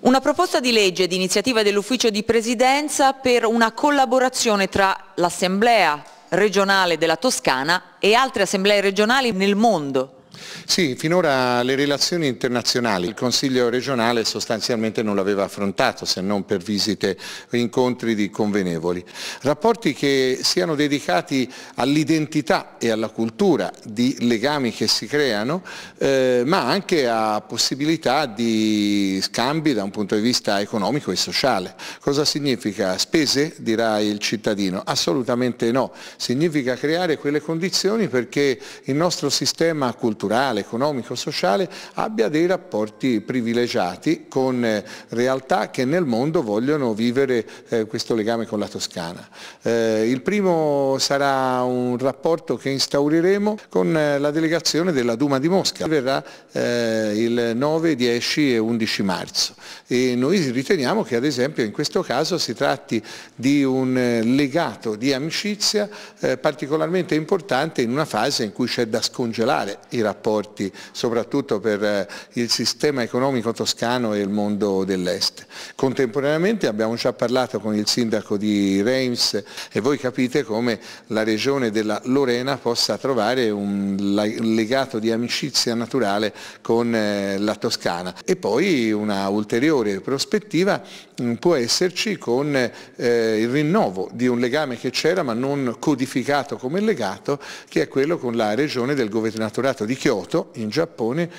Una proposta di legge d'iniziativa dell'Ufficio di Presidenza per una collaborazione tra l'Assemblea regionale della Toscana e altre assemblee regionali nel mondo sì, finora le relazioni internazionali, il Consiglio regionale sostanzialmente non l'aveva affrontato se non per visite o incontri di convenevoli. Rapporti che siano dedicati all'identità e alla cultura di legami che si creano, eh, ma anche a possibilità di scambi da un punto di vista economico e sociale. Cosa significa? Spese, dirà il cittadino? Assolutamente no, significa creare quelle condizioni perché il nostro sistema culturale culturale, economico, sociale abbia dei rapporti privilegiati con eh, realtà che nel mondo vogliono vivere eh, questo legame con la Toscana. Eh, il primo sarà un rapporto che instaureremo con la delegazione della Duma di Mosca, che verrà il 9, 10 e 11 marzo e noi riteniamo che ad esempio in questo caso si tratti di un legato di amicizia particolarmente importante in una fase in cui c'è da scongelare i rapporti rapporti soprattutto per eh, il sistema economico toscano e il mondo dell'est. Contemporaneamente abbiamo già parlato con il sindaco di Reims e voi capite come la regione della Lorena possa trovare un legato di amicizia naturale con eh, la Toscana. E poi una ulteriore prospettiva mm, può esserci con eh, il rinnovo di un legame che c'era ma non codificato come legato, che è quello con la regione del governatorato di Chioggia Kyoto, in Giappone,